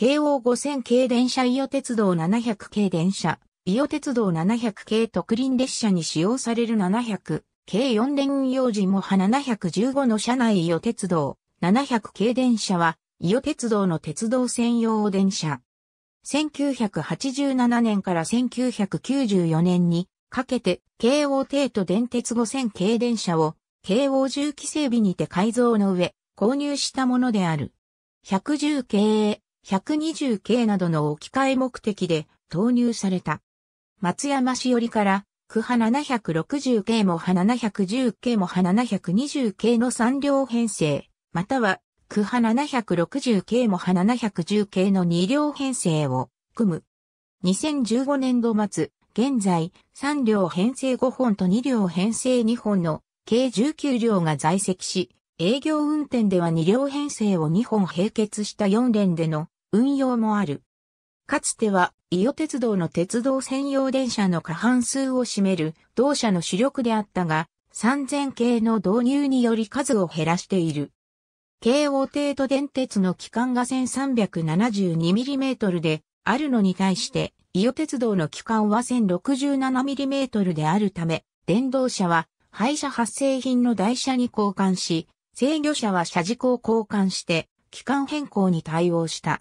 京王5000系電車伊予鉄道700系電車、伊予鉄道700系特輪列車に使用される700系4連運用時もは715の車内伊予鉄道700系電車は伊予鉄道の鉄道専用電車。1987年から1994年にかけて京王帝都電鉄5000系電車を京王重機整備にて改造の上購入したものである。110系120系などの置き換え目的で投入された。松山市よりから、区派760系も派710系も派720系の3両編成、または、区派760系も派710系の2両編成を組む。2015年度末、現在、3両編成5本と2両編成2本の計19両が在籍し、営業運転では2両編成を2本並結した4連での運用もある。かつては、伊予鉄道の鉄道専用電車の過半数を占める同社の主力であったが、3000系の導入により数を減らしている。京王帝都電鉄の機関が 1372mm であるのに対して、伊予鉄道の機関は 1067mm であるため、電動車は廃車発生品の台車に交換し、制御車は車軸を交換して、機関変更に対応した。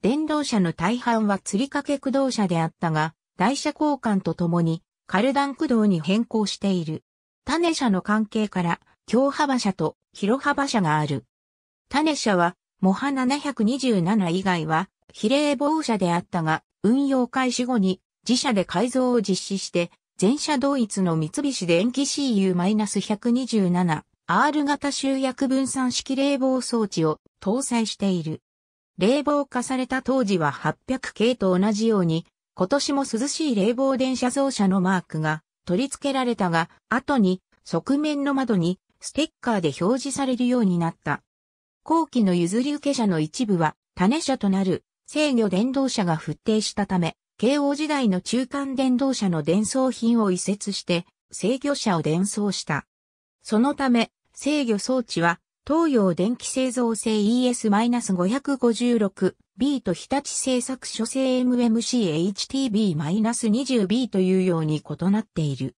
電動車の大半は吊り掛け駆動車であったが、台車交換とともに、カルダン駆動に変更している。種車の関係から、強幅車と広幅車がある。種車は、モハ727以外は、比例防車であったが、運用開始後に、自社で改造を実施して、全車同一の三菱電機 CU-127、R 型集約分散式冷房装置を搭載している。冷房化された当時は800系と同じように、今年も涼しい冷房電車増車のマークが取り付けられたが、後に側面の窓にステッカーで表示されるようになった。後期の譲り受け車の一部は種車となる制御電動車が復定したため、慶応時代の中間電動車の伝送品を移設して制御車を伝送した。そのため、制御装置は、東洋電気製造製 ES-556B と日立製作所製 MMCHTB-20B というように異なっている。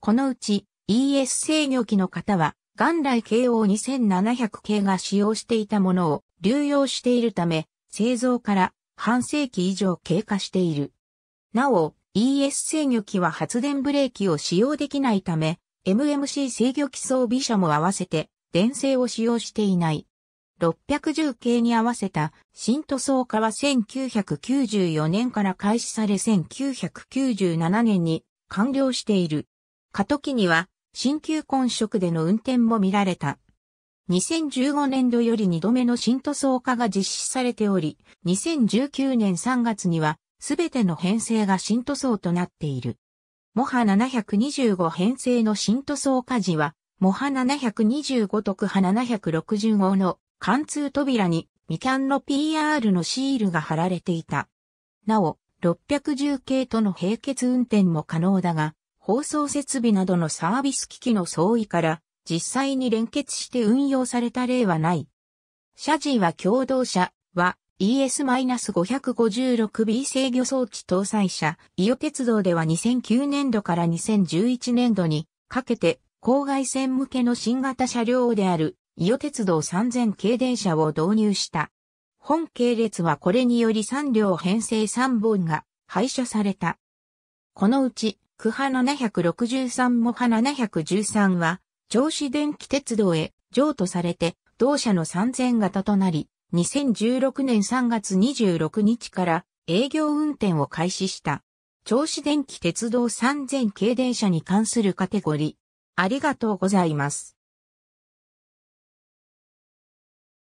このうち ES 制御機の型は元来 KO2700 系が使用していたものを流用しているため製造から半世紀以上経過している。なお ES 制御機は発電ブレーキを使用できないため MMC 制御基装備車も合わせて電性を使用していない。610系に合わせた新塗装化は1994年から開始され1997年に完了している。過渡期には新旧混色での運転も見られた。2015年度より2度目の新塗装化が実施されており、2019年3月にはすべての編成が新塗装となっている。モハ725編成の新塗装火事は、モハ725特派765の貫通扉にミキャンの PR のシールが貼られていた。なお、610系との並結運転も可能だが、放送設備などのサービス機器の相違から実際に連結して運用された例はない。社事は共同車は ES-556B 制御装置搭載車、伊予鉄道では2009年度から2011年度にかけて、郊外線向けの新型車両である、伊予鉄道3000系電車を導入した。本系列はこれにより3両編成3本が廃車された。このうち、区派763も派713は、銚子電気鉄道へ譲渡されて、同社の3000型となり、2016年3月26日から営業運転を開始した。銚子電気鉄道3000系電車に関するカテゴリー。ありがとうございます。